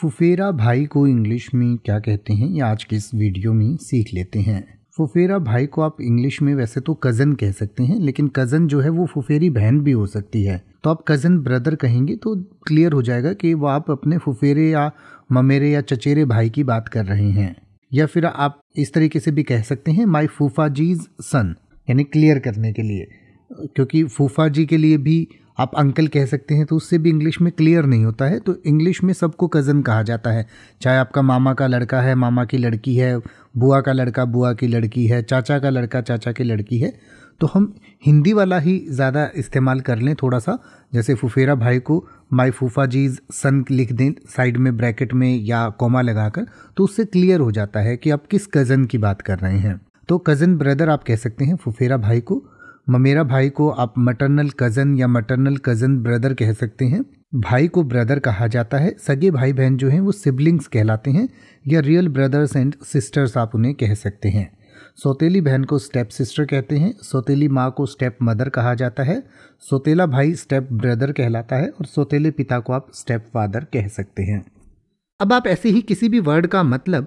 फुफेरा भाई को इंग्लिश में क्या कहते हैं ये आज के इस वीडियो में सीख लेते हैं फुफेरा भाई को आप इंग्लिश में वैसे तो कज़न कह सकते हैं लेकिन कज़न जो है वो फुफेरी बहन भी हो सकती है तो आप कज़न ब्रदर कहेंगे तो क्लियर हो जाएगा कि वो आप अपने फुफेरे या ममेरे या चचेरे भाई की बात कर रहे हैं या फिर आप इस तरीके से भी कह सकते हैं माई फूफा जीज सन यानी क्लियर करने के लिए क्योंकि फूफा जी के लिए भी आप अंकल कह सकते हैं तो उससे भी इंग्लिश में क्लियर नहीं होता है तो इंग्लिश में सबको कज़न कहा जाता है चाहे आपका मामा का लड़का है मामा की लड़की है बुआ का लड़का बुआ की लड़की है चाचा का लड़का चाचा की लड़की है तो हम हिंदी वाला ही ज़्यादा इस्तेमाल कर लें थोड़ा सा जैसे फुफेरा भाई को माई फूफा जीज सन लिख दें साइड में ब्रैकेट में या कोमा लगाकर तो उससे क्लियर हो जाता है कि आप किस कज़न की बात कर रहे हैं तो कज़न ब्रदर आप कह सकते हैं फुफेरा भाई को ममेरा भाई को आप मटरनल कज़न या मटरनल कज़न ब्रदर कह सकते हैं भाई को ब्रदर कहा जाता है सगे भाई बहन जो हैं वो सिबलिंग्स कहलाते हैं या रियल ब्रदर्स एंड सिस्टर्स आप उन्हें कह सकते हैं सौतेली बहन को स्टेप सिस्टर कहते हैं सौतेली माँ को स्टेप मदर कहा जाता है सौतेला भाई स्टेप ब्रदर कहलाता है और सौतेले पिता को आप स्टेप फादर कह सकते हैं अब आप ऐसे ही किसी भी वर्ड का मतलब